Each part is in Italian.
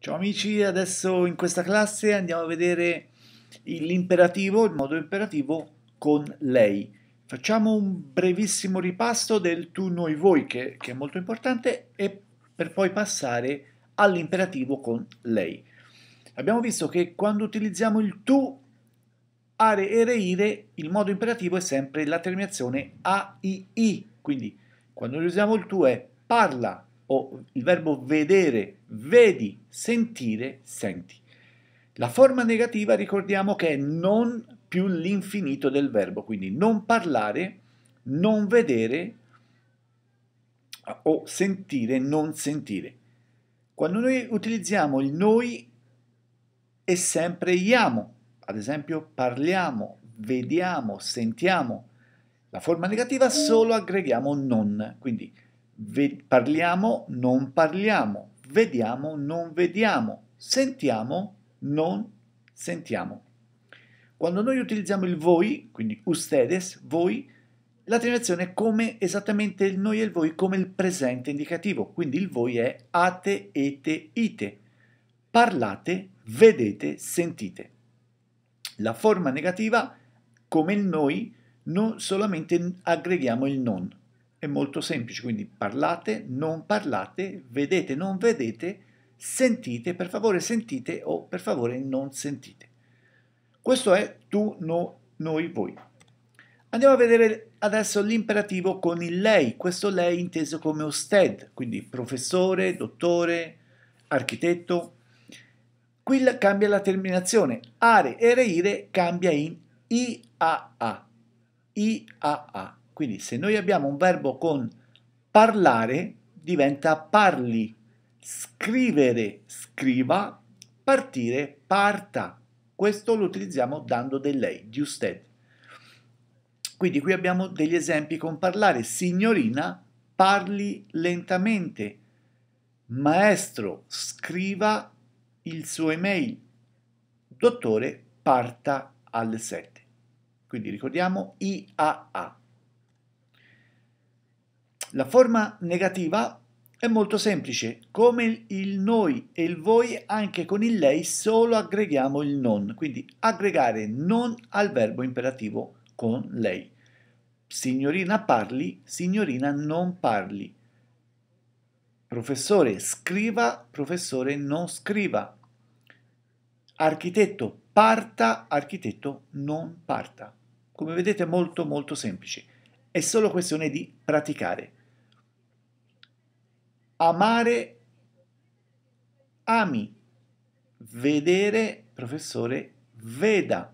Ciao amici, adesso in questa classe andiamo a vedere l'imperativo, il modo imperativo con lei. Facciamo un brevissimo ripasto del tu, noi, voi, che, che è molto importante, e per poi passare all'imperativo con lei. Abbiamo visto che quando utilizziamo il tu, are e reire, il modo imperativo è sempre la terminazione a i i. quindi quando usiamo il tu è parla, o il verbo vedere, vedi, sentire, senti. La forma negativa ricordiamo che è non più l'infinito del verbo, quindi non parlare, non vedere ah, o sentire, non sentire. Quando noi utilizziamo il noi è sempre iamo, ad esempio parliamo, vediamo, sentiamo. La forma negativa solo aggreghiamo non, quindi Ve- parliamo, non parliamo, vediamo, non vediamo, sentiamo, non sentiamo. Quando noi utilizziamo il voi, quindi ustedes, voi, la traduzione è come esattamente il noi e il voi come il presente indicativo, quindi il voi è ate, ete, ite. Parlate, vedete, sentite. La forma negativa, come il noi, non solamente aggreghiamo il non. È molto semplice, quindi parlate, non parlate, vedete, non vedete, sentite, per favore sentite o per favore non sentite. Questo è tu, no, noi, voi. Andiamo a vedere adesso l'imperativo con il lei, questo lei inteso come usted, quindi professore, dottore, architetto. Qui cambia la terminazione, are e reire cambia in IAA, IAA. Quindi se noi abbiamo un verbo con parlare, diventa parli, scrivere, scriva, partire, parta. Questo lo utilizziamo dando del lei, di usted. Quindi qui abbiamo degli esempi con parlare. Signorina, parli lentamente. Maestro, scriva il suo email. Dottore, parta alle 7. Quindi ricordiamo IAA. La forma negativa è molto semplice, come il noi e il voi anche con il lei solo aggreghiamo il non, quindi aggregare non al verbo imperativo con lei. Signorina parli, signorina non parli. Professore scriva, professore non scriva. Architetto parta, architetto non parta. Come vedete è molto molto semplice, è solo questione di praticare amare, ami, vedere, professore, veda,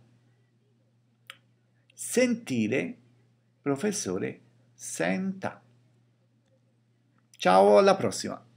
sentire, professore, senta. Ciao, alla prossima!